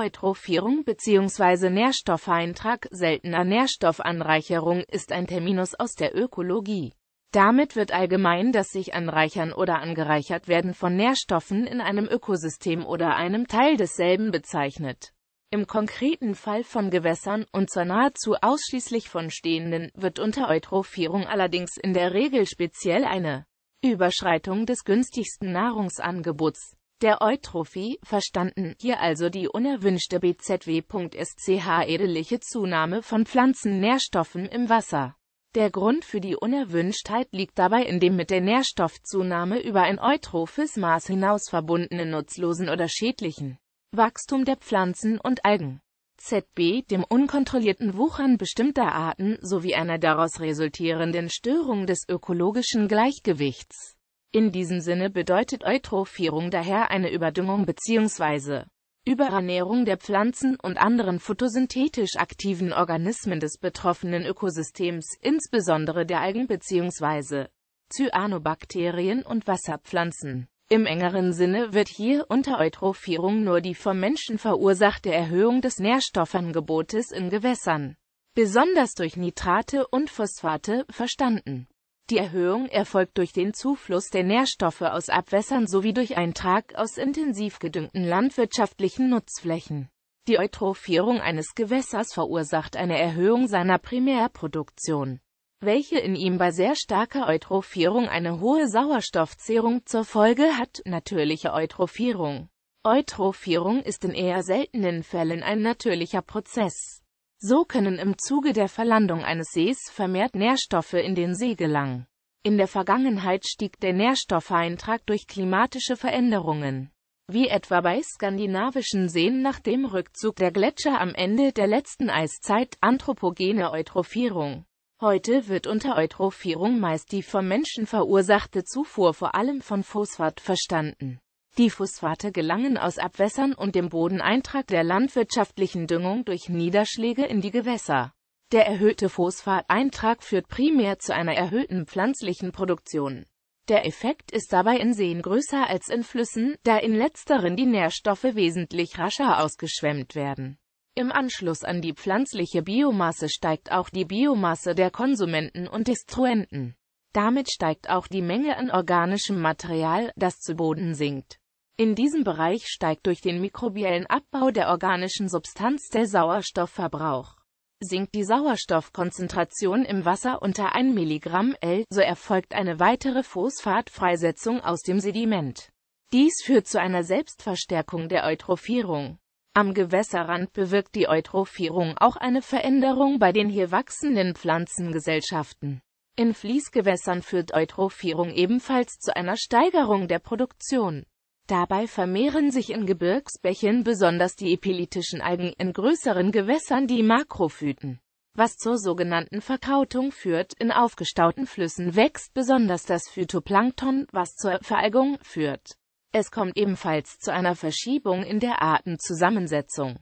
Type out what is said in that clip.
Eutrophierung bzw. Nährstoffeintrag seltener Nährstoffanreicherung ist ein Terminus aus der Ökologie. Damit wird allgemein das sich anreichern oder angereichert werden von Nährstoffen in einem Ökosystem oder einem Teil desselben bezeichnet. Im konkreten Fall von Gewässern und zwar nahezu ausschließlich von stehenden wird unter Eutrophierung allerdings in der Regel speziell eine Überschreitung des günstigsten Nahrungsangebots der Eutrophie, verstanden. Hier also die unerwünschte BZW.sch edeliche Zunahme von Pflanzennährstoffen im Wasser. Der Grund für die Unerwünschtheit liegt dabei in dem mit der Nährstoffzunahme über ein eutrophes Maß hinaus verbundenen nutzlosen oder schädlichen Wachstum der Pflanzen und Algen. ZB, dem unkontrollierten Wuchern bestimmter Arten sowie einer daraus resultierenden Störung des ökologischen Gleichgewichts. In diesem Sinne bedeutet Eutrophierung daher eine Überdüngung bzw. Überernährung der Pflanzen und anderen photosynthetisch aktiven Organismen des betroffenen Ökosystems, insbesondere der Algen bzw. Cyanobakterien und Wasserpflanzen. Im engeren Sinne wird hier unter Eutrophierung nur die vom Menschen verursachte Erhöhung des Nährstoffangebotes in Gewässern, besonders durch Nitrate und Phosphate, verstanden. Die Erhöhung erfolgt durch den Zufluss der Nährstoffe aus Abwässern sowie durch Eintrag aus intensiv gedüngten landwirtschaftlichen Nutzflächen. Die Eutrophierung eines Gewässers verursacht eine Erhöhung seiner Primärproduktion, welche in ihm bei sehr starker Eutrophierung eine hohe Sauerstoffzehrung zur Folge hat, natürliche Eutrophierung. Eutrophierung ist in eher seltenen Fällen ein natürlicher Prozess so können im Zuge der Verlandung eines Sees vermehrt Nährstoffe in den See gelangen. In der Vergangenheit stieg der Nährstoffeintrag durch klimatische Veränderungen, wie etwa bei skandinavischen Seen nach dem Rückzug der Gletscher am Ende der letzten Eiszeit, anthropogene Eutrophierung. Heute wird unter Eutrophierung meist die vom Menschen verursachte Zufuhr vor allem von Phosphat verstanden die Phosphate gelangen aus Abwässern und dem Bodeneintrag der landwirtschaftlichen Düngung durch Niederschläge in die Gewässer. Der erhöhte Phosphateintrag führt primär zu einer erhöhten pflanzlichen Produktion. Der Effekt ist dabei in Seen größer als in Flüssen, da in letzteren die Nährstoffe wesentlich rascher ausgeschwemmt werden. Im Anschluss an die pflanzliche Biomasse steigt auch die Biomasse der Konsumenten und Destruenten. Damit steigt auch die Menge an organischem Material, das zu Boden sinkt. In diesem Bereich steigt durch den mikrobiellen Abbau der organischen Substanz der Sauerstoffverbrauch. Sinkt die Sauerstoffkonzentration im Wasser unter 1 mg L, so erfolgt eine weitere Phosphatfreisetzung aus dem Sediment. Dies führt zu einer Selbstverstärkung der Eutrophierung. Am Gewässerrand bewirkt die Eutrophierung auch eine Veränderung bei den hier wachsenden Pflanzengesellschaften. In Fließgewässern führt Eutrophierung ebenfalls zu einer Steigerung der Produktion. Dabei vermehren sich in Gebirgsbächen besonders die epilitischen Algen, in größeren Gewässern die Makrophyten. Was zur sogenannten Verkautung führt, in aufgestauten Flüssen wächst besonders das Phytoplankton, was zur Veralgung führt. Es kommt ebenfalls zu einer Verschiebung in der Artenzusammensetzung.